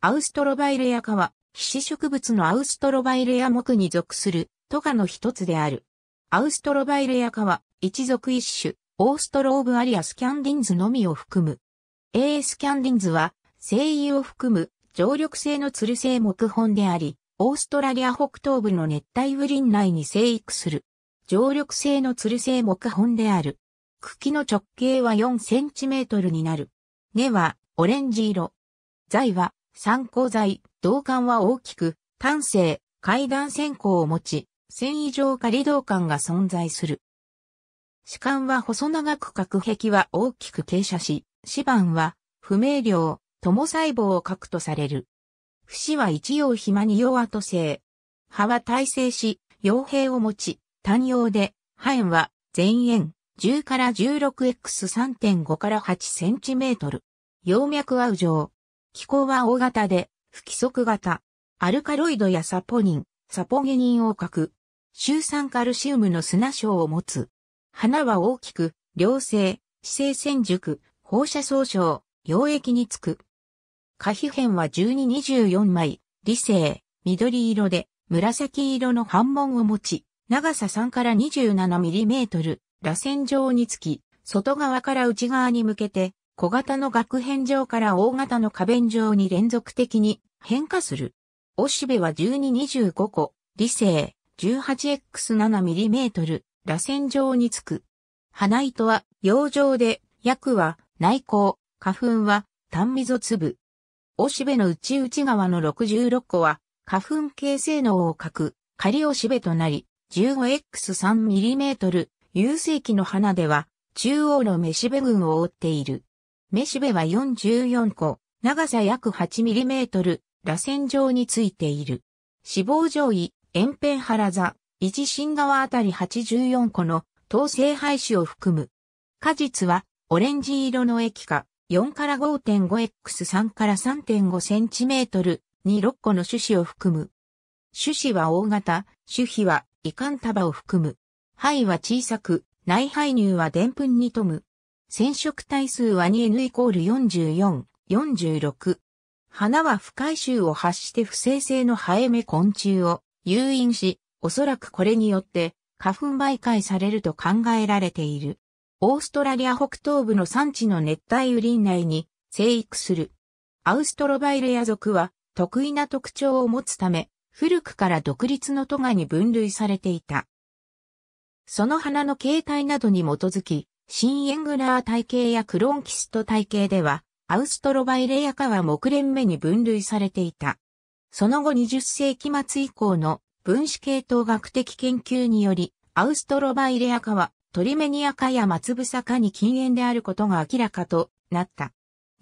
アウストロバイレア科は、皮脂植物のアウストロバイレア木に属する、トカの一つである。アウストロバイレア科は、一族一種、オーストローブアリアスキャンディンズのみを含む。a スキャンディンズは、精油を含む、常緑性のツル性木本であり、オーストラリア北東部の熱帯雨林内に生育する。常緑性のツル性木本である。茎の直径は4センチメートルになる。根は、オレンジ色。材は、参考材、銅管は大きく、単性、階段線香を持ち、繊維状仮銅管が存在する。歯間は細長く角壁は大きく傾斜し、歯板は不明瞭、友細胞を核とされる。節は一葉暇に弱と性。葉は耐性し、傭兵を持ち、単葉で、歯炎は前円、10から 16x3.5 から 8cm。葉脈は右上、気候は大型で、不規則型。アルカロイドやサポニン、サポゲニンをく。周酸カルシウムの砂症を持つ。花は大きく、良性、姿勢線熟、放射創症、溶液につく。花皮片は1224枚、理性、緑色で、紫色の反紋を持ち、長さ3から2 7トル螺旋状につき、外側から内側に向けて、小型の額変状から大型の花弁状に連続的に変化する。おしべは1225個、理性 18x7mm、螺旋状につく。花糸は洋状で、薬は内向、花粉は単溝粒。おしべの内内側の66個は花粉形性能を欠く仮おしべとなり、15x3mm、有性期の花では中央の雌しべ群を覆っている。めしべは44個、長さ約 8mm、螺旋状についている。脂肪上位、円辺原座、伊地新側あたり84個の等制廃止を含む。果実は、オレンジ色の液化、4から 5.5x3 から 3.5cm に6個の種子を含む。種子は大型、種皮は遺憾束を含む。肺は小さく、内肺乳はでんぷんに富む。染色体数は 2N イコール44、46。花は不回収を発して不生性の生え目昆虫を誘引し、おそらくこれによって花粉媒介されると考えられている。オーストラリア北東部の産地の熱帯雨林内に生育する。アウストロバイレア族は得意な特徴を持つため、古くから独立のトガに分類されていた。その花の形態などに基づき、新エングラー体系やクロンキスト体系では、アウストロバイレア科は木連目に分類されていた。その後20世紀末以降の分子系統学的研究により、アウストロバイレア科はトリメニア科や松サ科に禁煙であることが明らかとなった。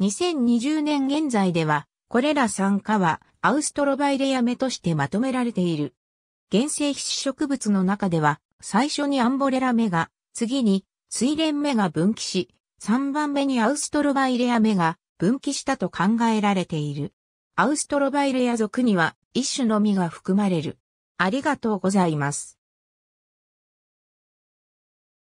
2020年現在では、これら3科はアウストロバイレア目としてまとめられている。原生皮植物の中では、最初にアンボレラ目が、次に水蓮目が分岐し、3番目にアウストロバイレア目が分岐したと考えられている。アウストロバイレア族には一種の実が含まれる。ありがとうございます。